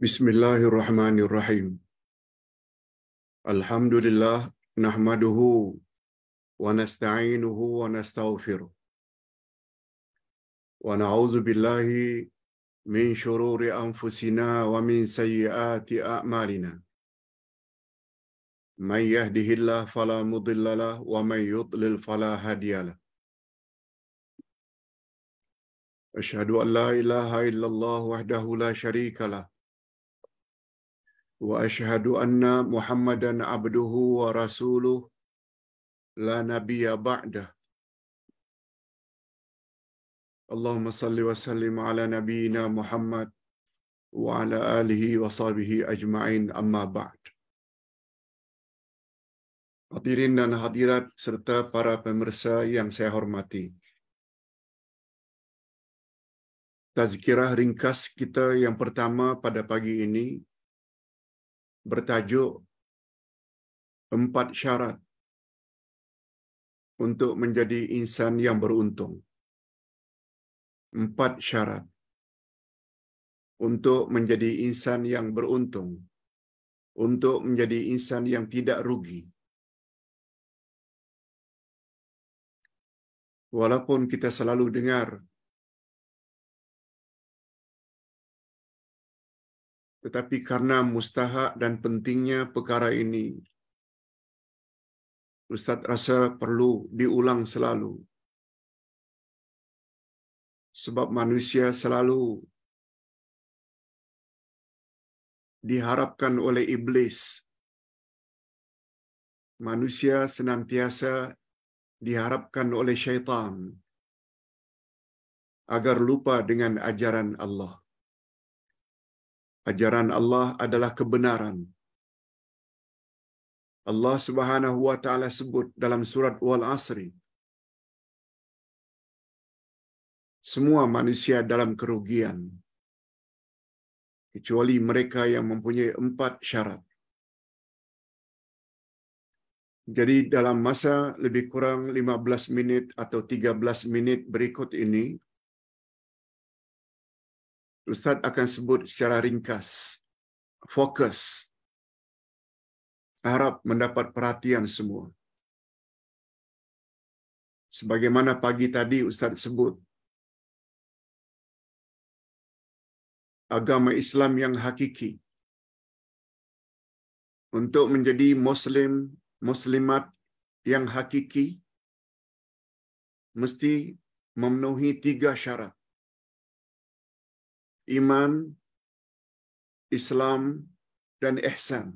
بسم الله الرحمن الرحيم الحمد لله نحمده ونستعينه ونستغفره ونعوذ بالله من شرور أنفسنا ومن سيئات أعمالنا من يهده الله فلا مضل له ومن يضلل فلا هادي له أشهد أن لا إله إلا الله وحده لا شريك له wa ashhadu anna Muhammadan abduhu wa rasuluh la nabiyya ba'dah. Allahumma salli wa sallim ala nabiyyina Muhammad wa ala alihi wa sahbihi ajma'in amma ba'd Hadirin dan hadirat serta para pemirsa yang saya hormati Tazkirah ringkas kita yang pertama pada pagi ini bertajuk Empat Syarat untuk menjadi insan yang beruntung. Empat syarat untuk menjadi insan yang beruntung, untuk menjadi insan yang tidak rugi. Walaupun kita selalu dengar Tetapi karena mustahak dan pentingnya perkara ini, Ustadz rasa perlu diulang selalu. Sebab manusia selalu diharapkan oleh iblis. Manusia senantiasa diharapkan oleh syaitan agar lupa dengan ajaran Allah. ajaran Allah adalah kebenaran. Allah Subhanahu wa taala sebut dalam surat Wal Asri. Semua manusia dalam kerugian kecuali mereka yang mempunyai empat syarat. Jadi dalam masa lebih kurang 15 minit atau 13 minit berikut ini, Ustaz akan sebut secara ringkas. Fokus. Harap mendapat perhatian semua. Sebagaimana pagi tadi Ustaz sebut, agama Islam yang hakiki. Untuk menjadi Muslim, Muslimat yang hakiki, mesti memenuhi tiga syarat iman, Islam, dan ihsan.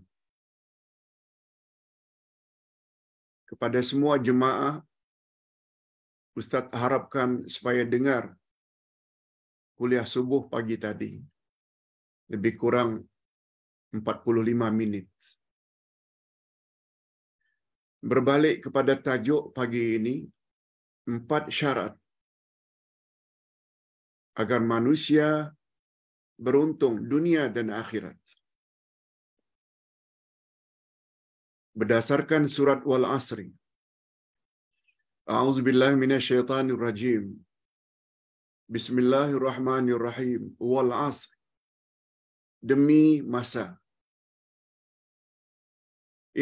Kepada semua jemaah, Ustadz harapkan supaya dengar kuliah subuh pagi tadi. Lebih kurang 45 menit Berbalik kepada tajuk pagi ini, empat syarat agar manusia beruntung dunia dan akhirat. Berdasarkan surat Wal Asri. A'udzubillahi minasyaitonir rajim. Bismillahirrahmanirrahim. Wal Asr. Demi masa.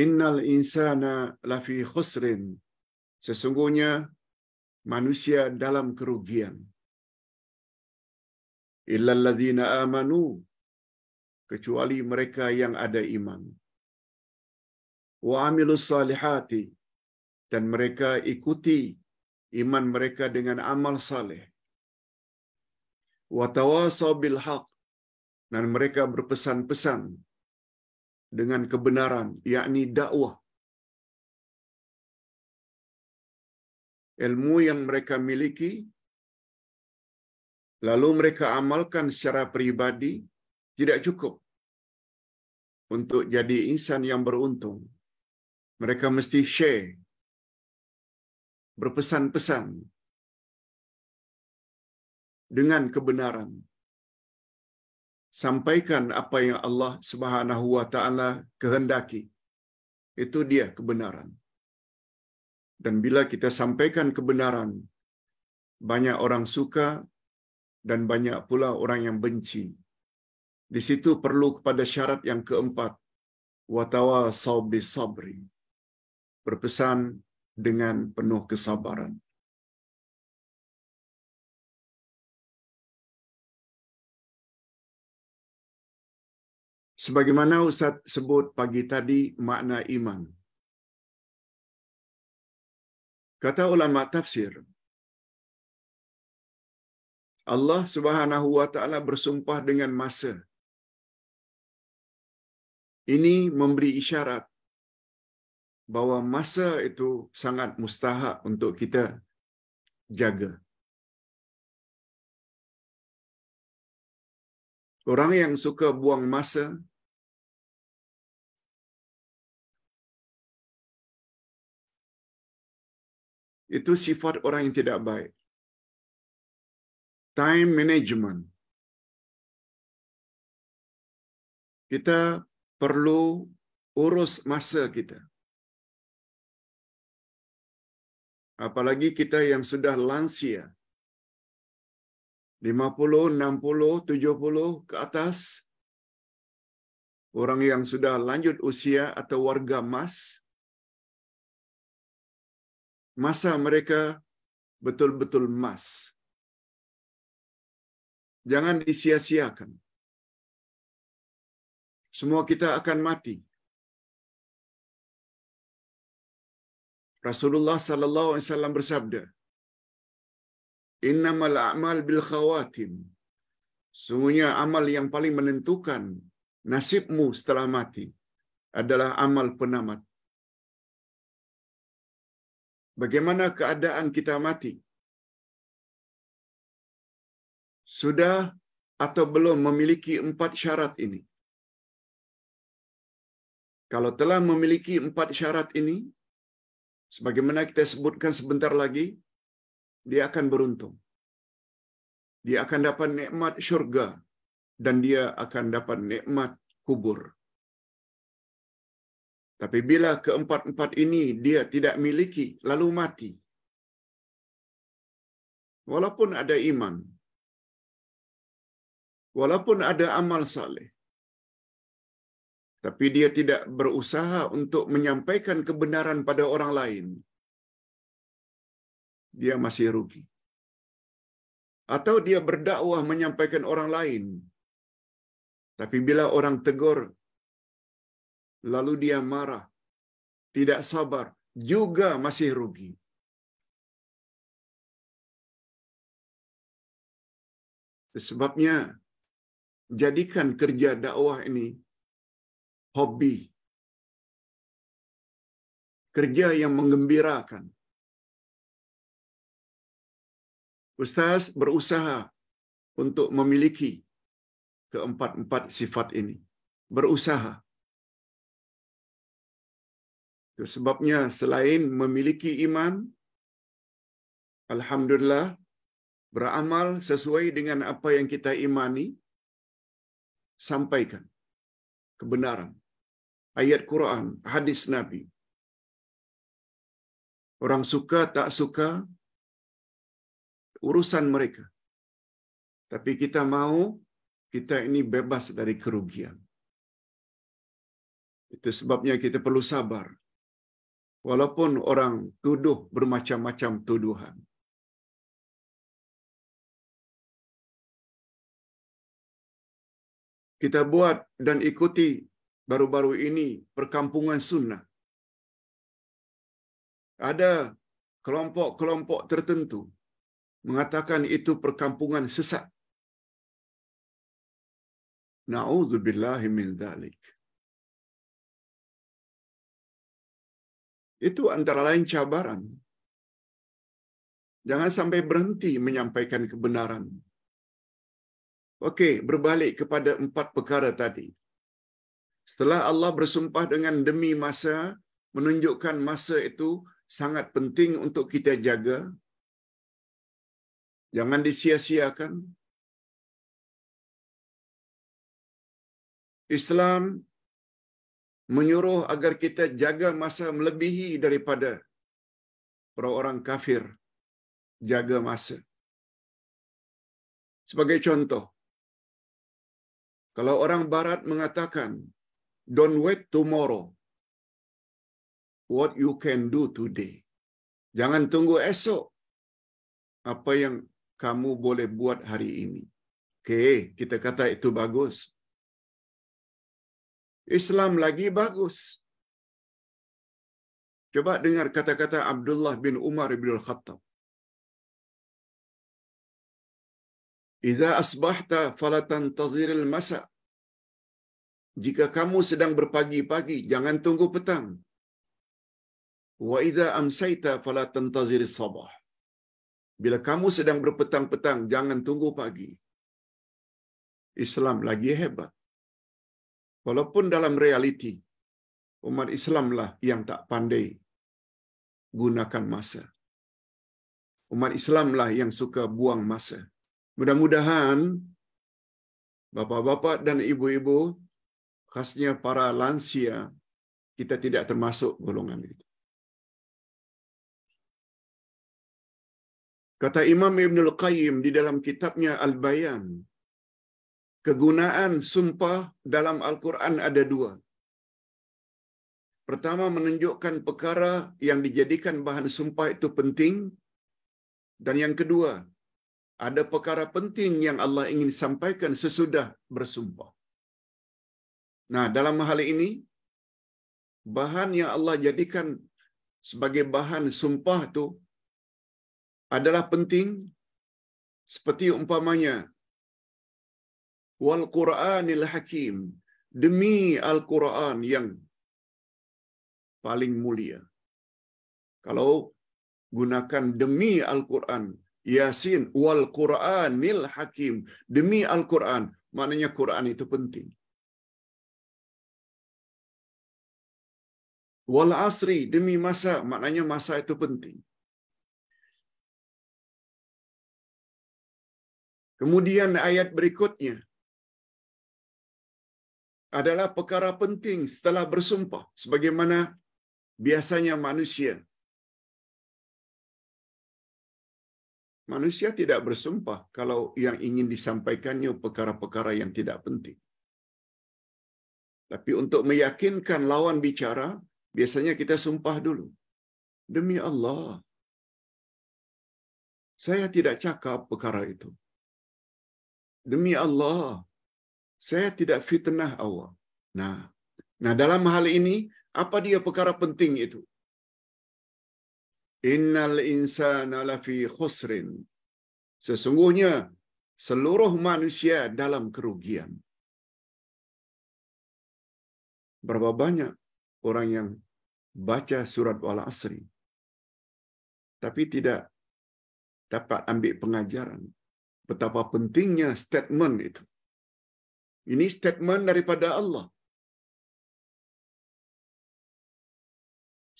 Innal insana lafi khusrin. Sesungguhnya manusia dalam kerugian illalladzina amanu kecuali mereka yang ada iman wa salihati dan mereka ikuti iman mereka dengan amal saleh wa tawasaw bil dan mereka berpesan-pesan dengan kebenaran yakni dakwah ilmu yang mereka miliki lalu mereka amalkan secara pribadi, tidak cukup untuk jadi insan yang beruntung. Mereka mesti share, berpesan-pesan dengan kebenaran. Sampaikan apa yang Allah Subhanahu wa taala kehendaki. Itu dia kebenaran. Dan bila kita sampaikan kebenaran, banyak orang suka, dan banyak pula orang yang benci. Di situ perlu kepada syarat yang keempat, watawasau sabri Berpesan dengan penuh kesabaran. Sebagaimana Ustaz sebut pagi tadi makna iman. Kata ulama tafsir, Allah Subhanahu wa taala bersumpah dengan masa. Ini memberi isyarat bahawa masa itu sangat mustahak untuk kita jaga. Orang yang suka buang masa itu sifat orang yang tidak baik. time management. Kita perlu urus masa kita. Apalagi kita yang sudah lansia. 50, 60, 70 ke atas. Orang yang sudah lanjut usia atau warga emas. Masa mereka betul-betul mas. Jangan disia-siakan. Semua kita akan mati. Rasulullah sallallahu alaihi wasallam bersabda, "Innamal a'mal bil khawatim." Sungguhnya amal yang paling menentukan nasibmu setelah mati adalah amal penamat. Bagaimana keadaan kita mati? sudah atau belum memiliki empat syarat ini? Kalau telah memiliki empat syarat ini, sebagaimana kita sebutkan sebentar lagi, dia akan beruntung. Dia akan dapat nikmat syurga dan dia akan dapat nikmat kubur. Tapi bila keempat-empat ini dia tidak miliki, lalu mati. Walaupun ada iman, walaupun ada amal saleh, tapi dia tidak berusaha untuk menyampaikan kebenaran pada orang lain, dia masih rugi. Atau dia berdakwah menyampaikan orang lain, tapi bila orang tegur, lalu dia marah, tidak sabar, juga masih rugi. Sebabnya jadikan kerja dakwah ini hobi. Kerja yang menggembirakan. Ustaz berusaha untuk memiliki keempat-empat sifat ini. Berusaha. Itu sebabnya selain memiliki iman, Alhamdulillah, beramal sesuai dengan apa yang kita imani, sampaikan kebenaran. Ayat Quran, hadis Nabi. Orang suka tak suka urusan mereka. Tapi kita mau kita ini bebas dari kerugian. Itu sebabnya kita perlu sabar. Walaupun orang tuduh bermacam-macam tuduhan. Kita buat dan ikuti baru-baru ini perkampungan sunnah. Ada kelompok-kelompok tertentu mengatakan itu perkampungan sesat. Na'udzubillahi min dhalik. Itu antara lain cabaran. Jangan sampai berhenti menyampaikan kebenaran. Okey, berbalik kepada empat perkara tadi. Setelah Allah bersumpah dengan demi masa, menunjukkan masa itu sangat penting untuk kita jaga. Jangan disia-siakan. Islam menyuruh agar kita jaga masa melebihi daripada orang-orang kafir jaga masa. Sebagai contoh, kalau orang barat mengatakan don't wait tomorrow. What you can do today. Jangan tunggu esok. Apa yang kamu boleh buat hari ini. Oke, okay, kita kata itu bagus. Islam lagi bagus. Coba dengar kata-kata Abdullah bin Umar bin Al-Khattab. إذا أصبحت فلا تنتظر masa. Jika kamu sedang berpagi-pagi, jangan tunggu petang. Wa idza amsayta fala tantazir sabah. Bila kamu sedang berpetang-petang, jangan tunggu pagi. Islam lagi hebat. Walaupun dalam realiti umat Islamlah yang tak pandai gunakan masa. Umat Islamlah yang suka buang masa. Mudah-mudahan bapak-bapak dan ibu-ibu, khasnya para lansia, kita tidak termasuk golongan itu. Kata Imam Ibn Al-Qayyim di dalam kitabnya Al-Bayan, kegunaan sumpah dalam Al-Quran ada dua. Pertama menunjukkan perkara yang dijadikan bahan sumpah itu penting dan yang kedua ada perkara penting yang Allah ingin sampaikan sesudah bersumpah. Nah, dalam hal ini, bahan yang Allah jadikan sebagai bahan sumpah itu adalah penting seperti umpamanya wal Qur'anil Hakim demi Al-Qur'an yang paling mulia. Kalau gunakan demi Al-Qur'an Yasin wal Qur'anil Hakim. Demi Al-Qur'an, maknanya Qur'an itu penting. Wal asri demi masa, maknanya masa itu penting. Kemudian ayat berikutnya adalah perkara penting setelah bersumpah sebagaimana biasanya manusia Manusia tidak bersumpah kalau yang ingin disampaikannya perkara-perkara yang tidak penting. Tapi untuk meyakinkan lawan bicara, biasanya kita sumpah dulu. Demi Allah, saya tidak cakap perkara itu. Demi Allah, saya tidak fitnah awak. Nah, nah dalam hal ini apa dia perkara penting itu? Innal insana lafi khusrin. Sesungguhnya seluruh manusia dalam kerugian. Berapa banyak orang yang baca surat Wal-Asri tapi tidak dapat ambil pengajaran betapa pentingnya statement itu. Ini statement daripada Allah.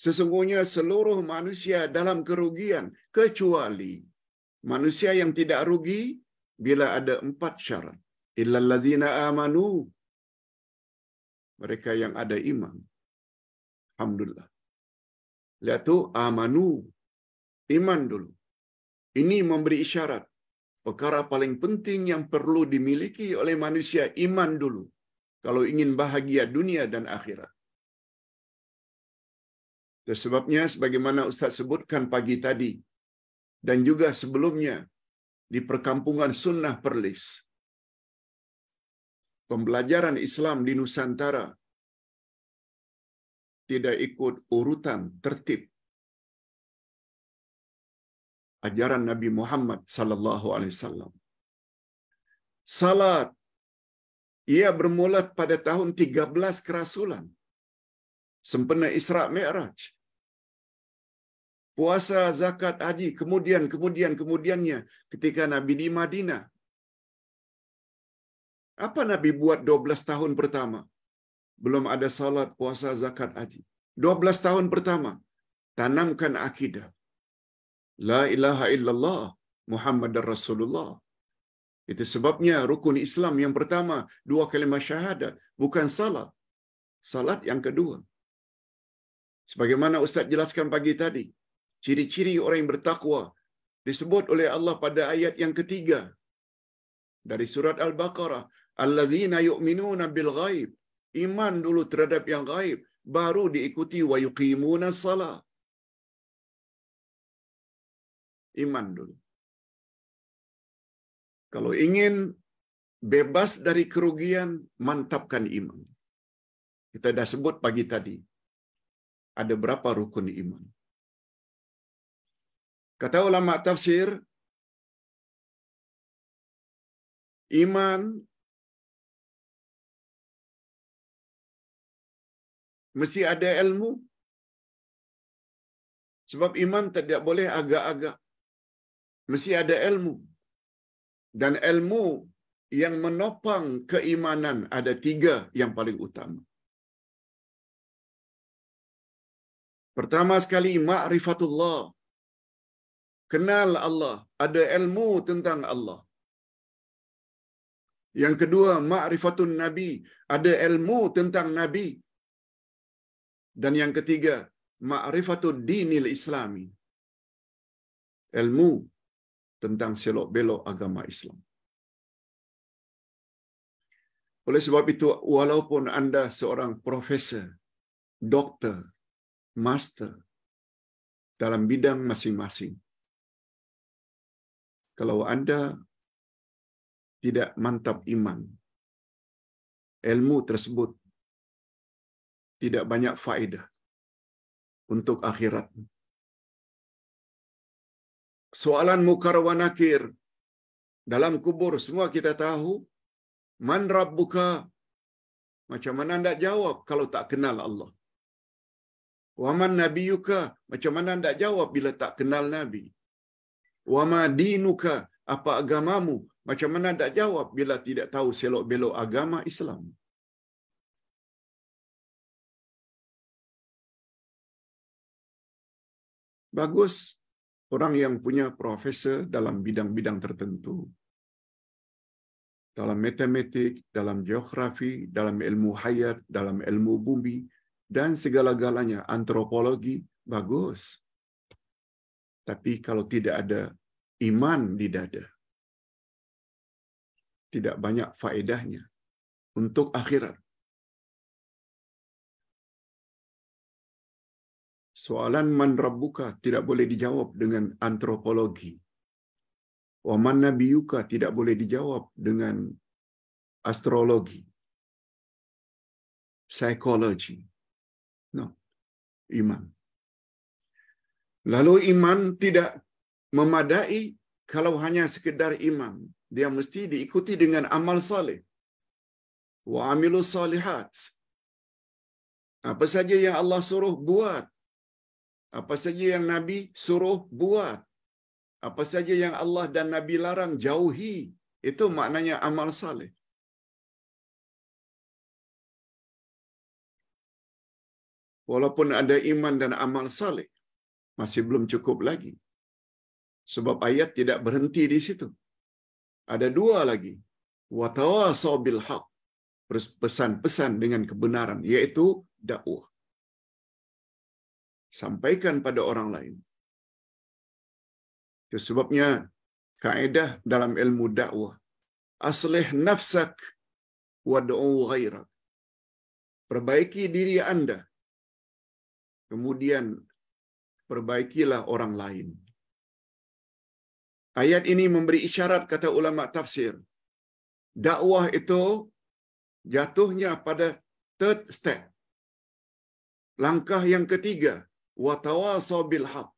Sesungguhnya seluruh manusia dalam kerugian kecuali manusia yang tidak rugi bila ada empat syarat. Illalladzina amanu. Mereka yang ada iman. Alhamdulillah. Lihat tuh amanu. Iman dulu. Ini memberi isyarat. Perkara paling penting yang perlu dimiliki oleh manusia iman dulu. Kalau ingin bahagia dunia dan akhirat. Itu sebabnya sebagaimana Ustaz sebutkan pagi tadi dan juga sebelumnya di perkampungan sunnah Perlis. Pembelajaran Islam di Nusantara tidak ikut urutan tertib ajaran Nabi Muhammad sallallahu alaihi wasallam. Salat ia bermula pada tahun 13 kerasulan sempena Isra Mi'raj. Puasa, zakat, haji, kemudian, kemudian, kemudiannya ketika Nabi di Madinah. Apa Nabi buat 12 tahun pertama? Belum ada salat, puasa, zakat, haji. 12 tahun pertama, tanamkan akidah. La ilaha illallah, Muhammad Rasulullah. Itu sebabnya rukun Islam yang pertama, dua kalimah syahadat, bukan salat. Salat yang kedua. Sebagaimana Ustaz jelaskan pagi tadi, ciri-ciri orang yang bertakwa disebut oleh Allah pada ayat yang ketiga dari surat Al-Baqarah, alladzina yu'minuna bil ghaib. Iman dulu terhadap yang gaib, baru diikuti wa yuqimuna salat. Iman dulu. Kalau ingin bebas dari kerugian, mantapkan iman. Kita dah sebut pagi tadi ada berapa rukun iman. Kata ulama tafsir, iman mesti ada ilmu. Sebab iman tidak boleh agak-agak. Mesti ada ilmu. Dan ilmu yang menopang keimanan ada tiga yang paling utama. Pertama sekali ma'rifatullah. Kenal Allah, ada ilmu tentang Allah. Yang kedua ma'rifatun nabi, ada ilmu tentang nabi. Dan yang ketiga ma'rifatud dinil islami. Ilmu tentang selok belok agama Islam. Oleh sebab itu, walaupun anda seorang profesor, doktor, master dalam bidang masing-masing. Kalau Anda tidak mantap iman, ilmu tersebut tidak banyak faedah untuk akhirat. Soalan mukar wa nakir dalam kubur semua kita tahu man rabbuka macam mana anda jawab kalau tak kenal Allah? Waman Yuka, Macam mana anda jawab bila tak kenal Nabi? Wama dinuka? Apa agamamu? Macam mana anda jawab bila tidak tahu selok-belok agama Islam? Bagus orang yang punya profesor dalam bidang-bidang tertentu. Dalam matematik, dalam geografi, dalam ilmu hayat, dalam ilmu bumi, dan segala-galanya. Antropologi bagus. Tapi kalau tidak ada iman di dada, tidak banyak faedahnya untuk akhirat. Soalan man rabbuka tidak boleh dijawab dengan antropologi. Wa man nabiyuka tidak boleh dijawab dengan astrologi, psikologi iman. Lalu iman tidak memadai kalau hanya sekedar iman. Dia mesti diikuti dengan amal saleh. Wa amilu salihat. Apa saja yang Allah suruh buat. Apa saja yang Nabi suruh buat. Apa saja yang Allah dan Nabi larang jauhi. Itu maknanya amal saleh. walaupun ada iman dan amal saleh, masih belum cukup lagi. Sebab ayat tidak berhenti di situ. Ada dua lagi. Watawasau bilhaq. Pesan-pesan dengan kebenaran, yaitu dakwah. Sampaikan pada orang lain. Itu sebabnya kaedah dalam ilmu dakwah. Aslih nafsak wa ghairak. Perbaiki diri Anda kemudian perbaikilah orang lain. Ayat ini memberi isyarat kata ulama tafsir. Dakwah itu jatuhnya pada third step. Langkah yang ketiga, watawasau bil haq.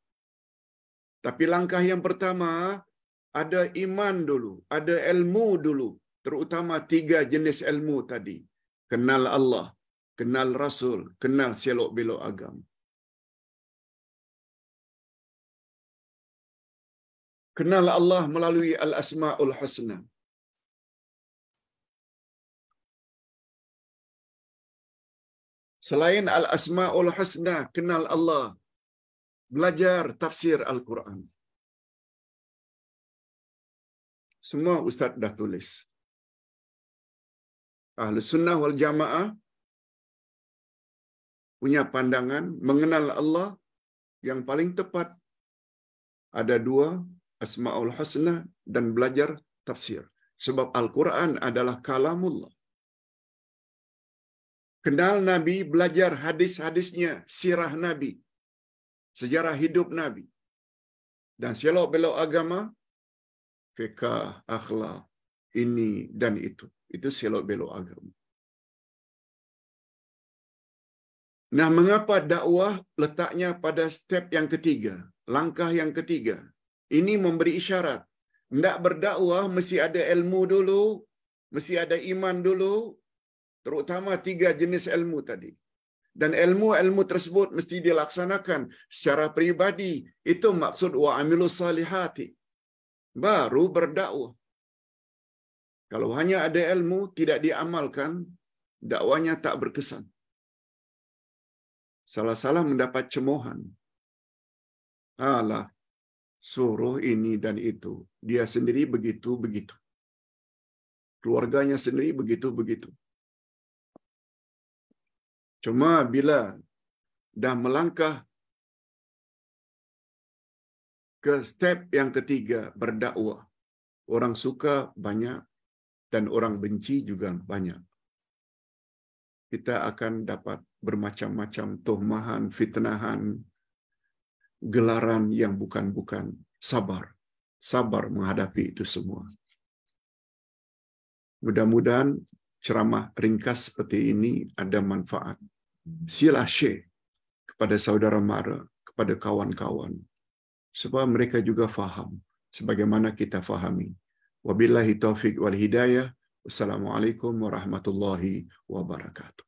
Tapi langkah yang pertama ada iman dulu, ada ilmu dulu, terutama tiga jenis ilmu tadi. Kenal Allah, kenal Rasul, kenal selok belok agama. kenal Allah melalui al-asmaul husna. Selain al-asmaul husna, kenal Allah belajar tafsir Al-Quran. Semua ustaz dah tulis. Ahlu sunnah wal jamaah punya pandangan mengenal Allah yang paling tepat ada dua Asma'ul Husna dan belajar tafsir. Sebab Al-Quran adalah kalamullah. Kenal Nabi, belajar hadis-hadisnya, sirah Nabi, sejarah hidup Nabi. Dan selok belok agama, fiqah, akhlak, ini dan itu. Itu selok belok agama. Nah, mengapa dakwah letaknya pada step yang ketiga, langkah yang ketiga, ini memberi isyarat. Tidak berdakwah mesti ada ilmu dulu, mesti ada iman dulu, terutama tiga jenis ilmu tadi. Dan ilmu-ilmu tersebut mesti dilaksanakan secara pribadi. Itu maksud wa amilu salihati. Baru berdakwah. Kalau hanya ada ilmu, tidak diamalkan, dakwanya tak berkesan. Salah-salah mendapat cemohan. Alah, suruh ini dan itu. Dia sendiri begitu-begitu. Keluarganya sendiri begitu-begitu. Cuma bila dah melangkah ke step yang ketiga, berdakwah. Orang suka banyak dan orang benci juga banyak. Kita akan dapat bermacam-macam tuhmahan, fitnahan, gelaran yang bukan-bukan. Sabar. Sabar menghadapi itu semua. Mudah-mudahan ceramah ringkas seperti ini ada manfaat. Sila share kepada saudara mara, kepada kawan-kawan. Supaya mereka juga faham sebagaimana kita fahami. Wabillahi taufik wal hidayah. Wassalamualaikum warahmatullahi wabarakatuh.